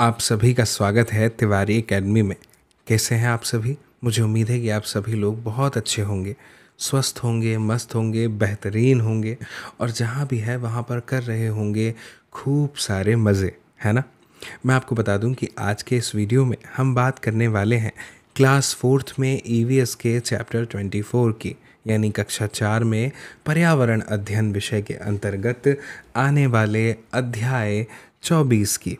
आप सभी का स्वागत है तिवारी एकेडमी में कैसे हैं आप सभी मुझे उम्मीद है कि आप सभी लोग बहुत अच्छे होंगे स्वस्थ होंगे मस्त होंगे बेहतरीन होंगे और जहाँ भी है वहाँ पर कर रहे होंगे खूब सारे मज़े है ना मैं आपको बता दूं कि आज के इस वीडियो में हम बात करने वाले हैं क्लास फोर्थ में ई e के चैप्टर ट्वेंटी की यानी कक्षा चार में पर्यावरण अध्ययन विषय के अंतर्गत आने वाले अध्याय चौबीस की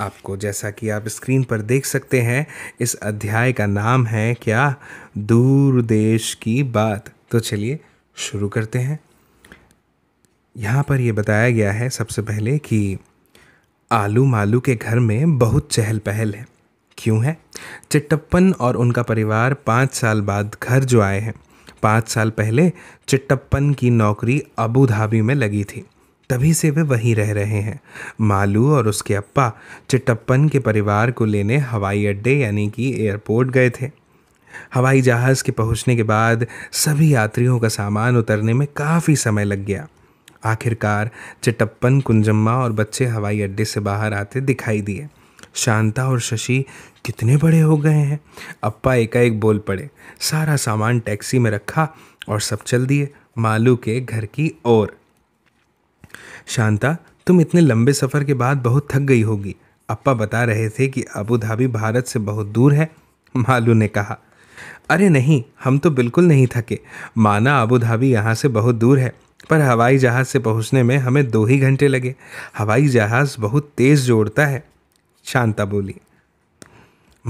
आपको जैसा कि आप स्क्रीन पर देख सकते हैं इस अध्याय का नाम है क्या दूर देश की बात तो चलिए शुरू करते हैं यहाँ पर यह बताया गया है सबसे पहले कि आलू मालू के घर में बहुत चहल पहल है क्यों है चिट्टप्पन और उनका परिवार पाँच साल बाद घर जो आए हैं पाँच साल पहले चिट्टप्पन की नौकरी अबू धाबी में लगी थी तभी से वे वहीं रह रहे हैं मालू और उसके अप्पा चिट्टप्पन के परिवार को लेने हवाई अड्डे यानी कि एयरपोर्ट गए थे हवाई जहाज़ के पहुंचने के बाद सभी यात्रियों का सामान उतरने में काफ़ी समय लग गया आखिरकार चिटप्पन कुंजम्मा और बच्चे हवाई अड्डे से बाहर आते दिखाई दिए शांता और शशि कितने बड़े हो गए हैं अप्पा एकाएक बोल पड़े सारा सामान टैक्सी में रखा और सब चल दिए मालू के घर की ओर शांता तुम इतने लंबे सफ़र के बाद बहुत थक गई होगी अप्पा बता रहे थे कि अबू धाबी भारत से बहुत दूर है मालू ने कहा अरे नहीं हम तो बिल्कुल नहीं थके माना अबू धाबी यहाँ से बहुत दूर है पर हवाई जहाज़ से पहुँचने में हमें दो ही घंटे लगे हवाई जहाज़ बहुत तेज़ जोड़ता है शांता बोली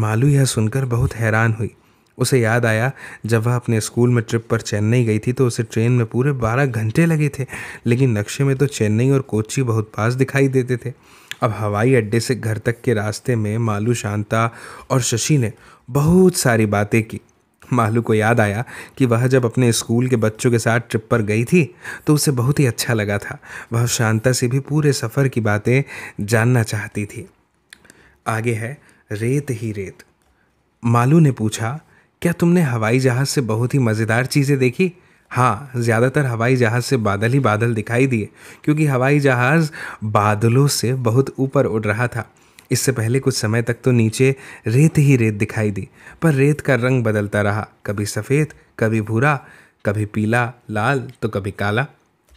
मालू यह सुनकर बहुत हैरान हुई उसे याद आया जब वह अपने स्कूल में ट्रिप पर चेन्नई गई थी तो उसे ट्रेन में पूरे बारह घंटे लगे थे लेकिन नक्शे में तो चेन्नई और कोच्चि बहुत पास दिखाई देते थे अब हवाई अड्डे से घर तक के रास्ते में मालू शांता और शशि ने बहुत सारी बातें की मालू को याद आया कि वह जब अपने स्कूल के बच्चों के साथ ट्रिप पर गई थी तो उसे बहुत ही अच्छा लगा था वह शांता से भी पूरे सफ़र की बातें जानना चाहती थी आगे है रेत ही रेत मालू ने पूछा क्या तुमने हवाई जहाज़ से बहुत ही मज़ेदार चीज़ें देखी हाँ ज़्यादातर हवाई जहाज़ से बादल ही बादल दिखाई दिए क्योंकि हवाई जहाज़ बादलों से बहुत ऊपर उड़ रहा था इससे पहले कुछ समय तक तो नीचे रेत ही रेत दिखाई दी पर रेत का रंग बदलता रहा कभी सफ़ेद कभी भूरा कभी पीला लाल तो कभी काला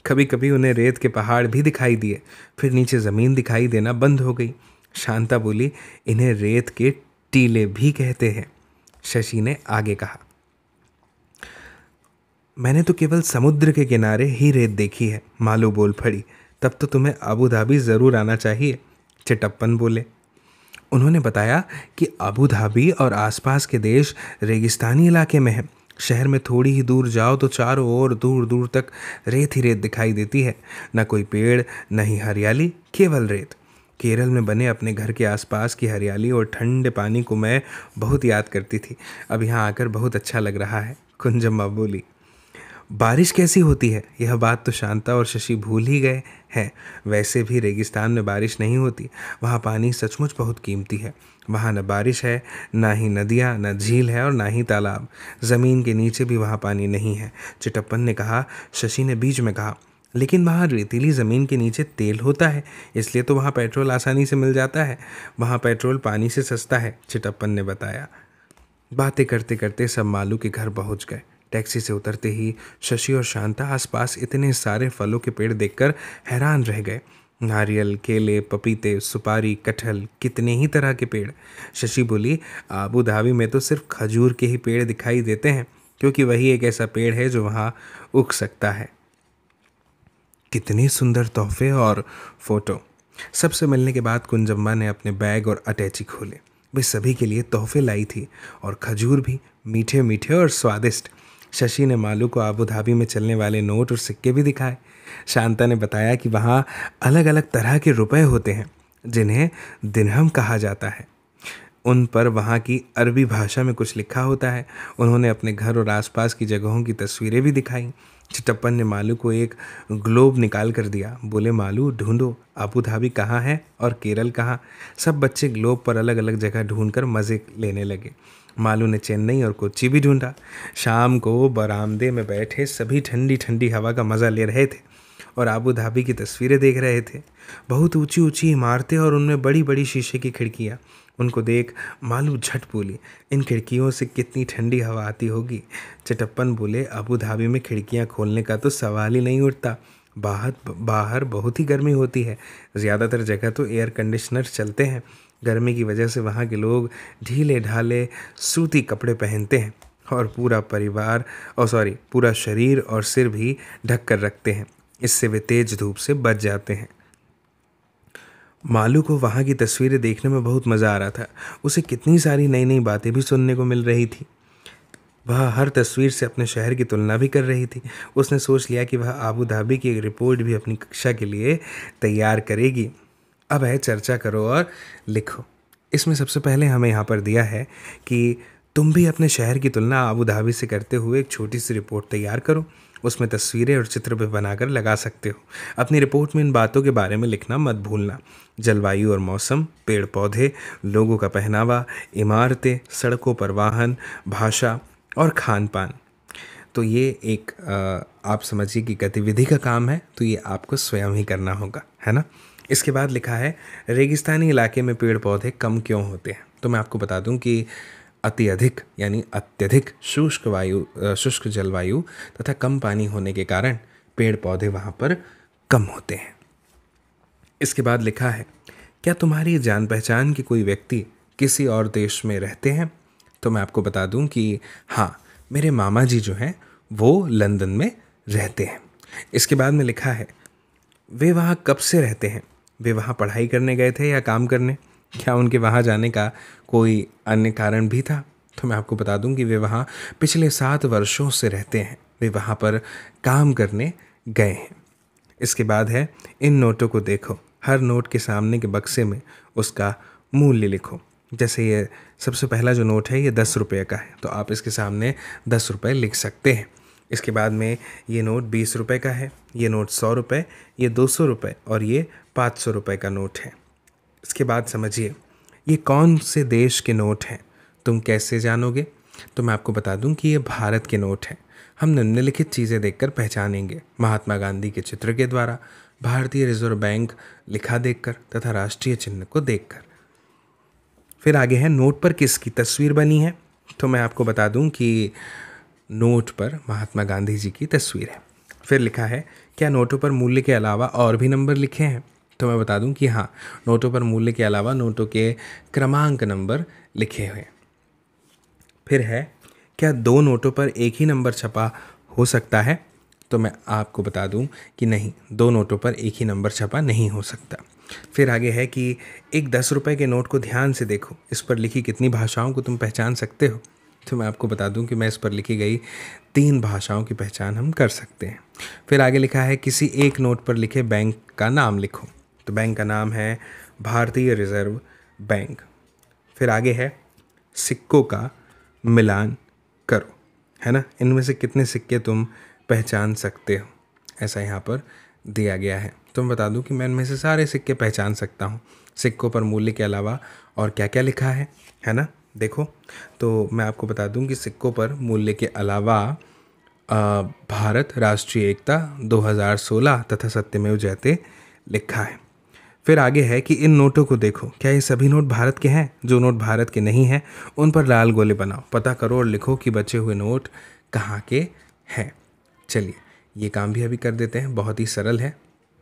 कभी कभी उन्हें रेत के पहाड़ भी दिखाई दिए फिर नीचे ज़मीन दिखाई देना बंद हो गई शांता बोली इन्हें रेत के टीले भी कहते हैं शशि ने आगे कहा मैंने तो केवल समुद्र के किनारे ही रेत देखी है मालू बोल फड़ी तब तो तुम्हें अबू धाबी ज़रूर आना चाहिए चिटप्पन बोले उन्होंने बताया कि अबू धाबी और आसपास के देश रेगिस्तानी इलाके में हैं शहर में थोड़ी ही दूर जाओ तो चारों ओर दूर दूर तक रेत ही रेत दिखाई देती है न कोई पेड़ न ही हरियाली केवल रेत केरल में बने अपने घर के आसपास की हरियाली और ठंडे पानी को मैं बहुत याद करती थी अब यहाँ आकर बहुत अच्छा लग रहा है कुंजम्मा बोली बारिश कैसी होती है यह बात तो शांता और शशि भूल ही गए हैं वैसे भी रेगिस्तान में बारिश नहीं होती वहाँ पानी सचमुच बहुत कीमती है वहाँ न बारिश है ना ही नदियाँ न झील है और ना ही तालाब ज़मीन के नीचे भी वहाँ पानी नहीं है चिटप्पन ने कहा शशि ने बीच में कहा लेकिन वहाँ रेतीली ज़मीन के नीचे तेल होता है इसलिए तो वहाँ पेट्रोल आसानी से मिल जाता है वहाँ पेट्रोल पानी से सस्ता है चिटप्पन ने बताया बातें करते करते सब मालू के घर पहुँच गए टैक्सी से उतरते ही शशि और शांता आसपास इतने सारे फलों के पेड़ देखकर हैरान रह गए नारियल केले पपीते सुपारी कटहल कितने ही तरह के पेड़ शशि बोली आबू धाबी में तो सिर्फ खजूर के ही पेड़ दिखाई देते हैं क्योंकि वही एक ऐसा पेड़ है जो वहाँ उग सकता है कितने सुंदर तोहफे और फोटो सबसे मिलने के बाद कुंजम्मा ने अपने बैग और अटैची खोले वे सभी के लिए तोहफे लाई थी और खजूर भी मीठे मीठे और स्वादिष्ट शशि ने मालू को आबू धाबी में चलने वाले नोट और सिक्के भी दिखाए शांता ने बताया कि वहाँ अलग अलग तरह के रुपए होते हैं जिन्हें दिनहम कहा जाता है उन पर वहाँ की अरबी भाषा में कुछ लिखा होता है उन्होंने अपने घर और आसपास की जगहों की तस्वीरें भी दिखाई चिटप्पन ने मालू को एक ग्लोब निकाल कर दिया बोले मालू ढूंढो आबू धाबी कहाँ है और केरल कहाँ सब बच्चे ग्लोब पर अलग अलग जगह ढूंढ कर मज़े लेने लगे मालू ने चेन्नई और कोच्ची भी ढूंढा शाम को बरामदे में बैठे सभी ठंडी ठंडी हवा का मज़ा ले रहे थे और आबू धाबी की तस्वीरें देख रहे थे बहुत ऊंची ऊंची इमारतें और उनमें बड़ी बड़ी शीशे की खिड़कियाँ उनको देख मालू झट बोली इन खिड़कियों से कितनी ठंडी हवा आती होगी चटप्पन बोले अबू धाबी में खिड़कियाँ खोलने का तो सवाल ही नहीं उठता बाहर बाहर बहुत ही गर्मी होती है ज़्यादातर जगह तो एयर कंडीशनर चलते हैं गर्मी की वजह से वहाँ के लोग ढीले ढाले सूती कपड़े पहनते हैं और पूरा परिवार और सॉरी पूरा शरीर और सिर भी ढक कर रखते हैं इससे वे तेज़ धूप से बच जाते हैं मालू को वहाँ की तस्वीरें देखने में बहुत मज़ा आ रहा था उसे कितनी सारी नई नई बातें भी सुनने को मिल रही थी वह हर तस्वीर से अपने शहर की तुलना भी कर रही थी उसने सोच लिया कि वह आबू धाबी की एक रिपोर्ट भी अपनी कक्षा के लिए तैयार करेगी अब है चर्चा करो और लिखो इसमें सबसे पहले हमें यहाँ पर दिया है कि तुम भी अपने शहर की तुलना आबू धाबी से करते हुए एक छोटी सी रिपोर्ट तैयार करो उसमें तस्वीरें और चित्र भी बनाकर लगा सकते हो अपनी रिपोर्ट में इन बातों के बारे में लिखना मत भूलना जलवायु और मौसम पेड़ पौधे लोगों का पहनावा इमारतें सड़कों पर वाहन भाषा और खान पान तो ये एक आप समझिए कि गतिविधि का काम है तो ये आपको स्वयं ही करना होगा है ना इसके बाद लिखा है रेगिस्तानी इलाके में पेड़ पौधे कम क्यों होते हैं तो मैं आपको बता दूं कि अत्यधिक यानी अत्यधिक शुष्क वायु शुष्क जलवायु तथा कम पानी होने के कारण पेड़ पौधे वहाँ पर कम होते हैं इसके बाद लिखा है क्या तुम्हारी जान पहचान के कोई व्यक्ति किसी और देश में रहते हैं तो मैं आपको बता दूं कि हाँ मेरे मामा जी जो हैं वो लंदन में रहते हैं इसके बाद में लिखा है वे वहाँ कब से रहते हैं वे वहाँ पढ़ाई करने गए थे या काम करने क्या उनके वहाँ जाने का कोई अन्य कारण भी था तो मैं आपको बता दूं कि वे वहाँ पिछले सात वर्षों से रहते हैं वे वहाँ पर काम करने गए हैं इसके बाद है इन नोटों को देखो हर नोट के सामने के बक्से में उसका मूल्य लिखो जैसे ये सबसे पहला जो नोट है ये दस रुपये का है तो आप इसके सामने दस रुपये लिख सकते हैं इसके बाद में ये नोट बीस रुपये का है ये नोट सौ रुपये ये दो सौ रुपये और ये पाँच सौ रुपये का नोट है इसके बाद समझिए ये कौन से देश के नोट हैं तुम कैसे जानोगे तो मैं आपको बता दूं कि ये भारत के नोट हैं हम निम्नलिखित चीज़ें देखकर पहचानेंगे महात्मा गांधी के चित्र के द्वारा भारतीय रिजर्व बैंक लिखा देखकर तथा राष्ट्रीय चिन्ह को देखकर फिर आगे है नोट पर किसकी तस्वीर बनी है तो मैं आपको बता दूं कि नोट पर महात्मा गांधी जी की तस्वीर है फिर लिखा है क्या नोटों पर मूल्य के अलावा और भी नंबर लिखे हैं तो मैं बता दूं कि हाँ नोटों पर मूल्य के अलावा नोटों के क्रमांक नंबर लिखे हुए फिर है क्या दो नोटों पर एक ही नंबर छपा हो सकता है तो मैं आपको बता दूं कि नहीं दो नोटों पर एक ही नंबर छपा नहीं हो सकता फिर आगे है कि एक दस रुपये के नोट को ध्यान से देखो इस पर लिखी कितनी भाषाओं को तुम पहचान सकते हो तो मैं आपको बता दूं कि मैं इस पर लिखी गई तीन भाषाओं की पहचान हम कर सकते हैं फिर आगे लिखा है किसी एक नोट पर लिखे बैंक का नाम लिखो तो बैंक का नाम है भारतीय रिजर्व बैंक फिर आगे है सिक्कों का मिलान करो है ना इनमें से कितने सिक्के तुम पहचान सकते हो ऐसा यहाँ पर दिया गया है तो मैं बता दूँ कि मैं इनमें से सारे सिक्के पहचान सकता हूँ सिक्कों पर मूल्य के अलावा और क्या क्या लिखा है है ना देखो तो मैं आपको बता दूँ कि सिक्कों पर मूल्य के अलावा भारत राष्ट्रीय एकता 2016 तथा सत्यमेव जयते लिखा है फिर आगे है कि इन नोटों को देखो क्या ये सभी नोट भारत के हैं जो नोट भारत के नहीं हैं उन पर लाल गोले बनाओ पता करो और लिखो कि बचे हुए नोट कहाँ के हैं चलिए ये काम भी अभी कर देते हैं बहुत ही सरल है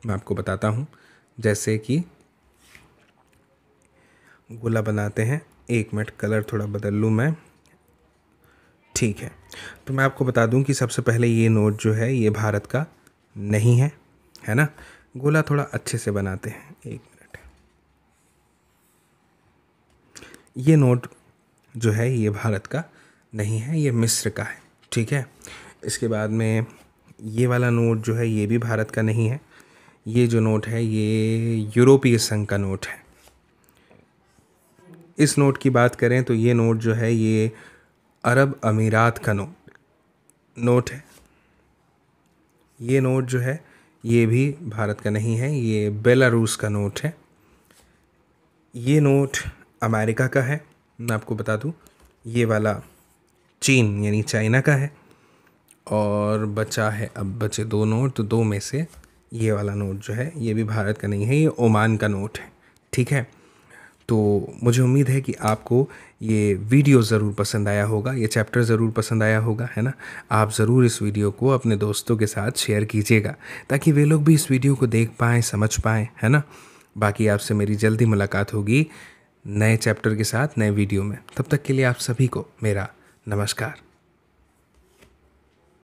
मैं आपको बताता हूँ जैसे कि गोला बनाते हैं एक मिनट कलर थोड़ा बदल लूँ मैं ठीक है तो मैं आपको बता दूं कि सबसे पहले ये नोट जो है ये भारत का नहीं है है ना गोला थोड़ा अच्छे से बनाते हैं एक मिनट ये नोट जो है ये भारत का नहीं है ये मिस्र का है ठीक है इसके बाद में ये वाला नोट जो है ये भी भारत का नहीं है ये जो नोट है ये यूरोपीय संघ का नोट है इस नोट की बात करें तो ये नोट जो है ये अरब अमीरात का नोट नोट है ये नोट जो है ये भी भारत का नहीं है ये बेलारूस का नोट है ये नोट अमेरिका का है मैं आपको बता दूँ ये वाला चीन यानी चाइना का है और बचा है अब बचे दो नोट तो दो में से ये वाला नोट जो है ये भी भारत का नहीं है ये ओमान का नोट है ठीक है तो मुझे उम्मीद है कि आपको ये वीडियो ज़रूर पसंद आया होगा ये चैप्टर ज़रूर पसंद आया होगा है ना आप ज़रूर इस वीडियो को अपने दोस्तों के साथ शेयर कीजिएगा ताकि वे लोग भी इस वीडियो को देख पाएँ समझ पाएँ है ना बाकी आपसे मेरी जल्दी मुलाकात होगी नए चैप्टर के साथ नए वीडियो में तब तक के लिए आप सभी को मेरा नमस्कार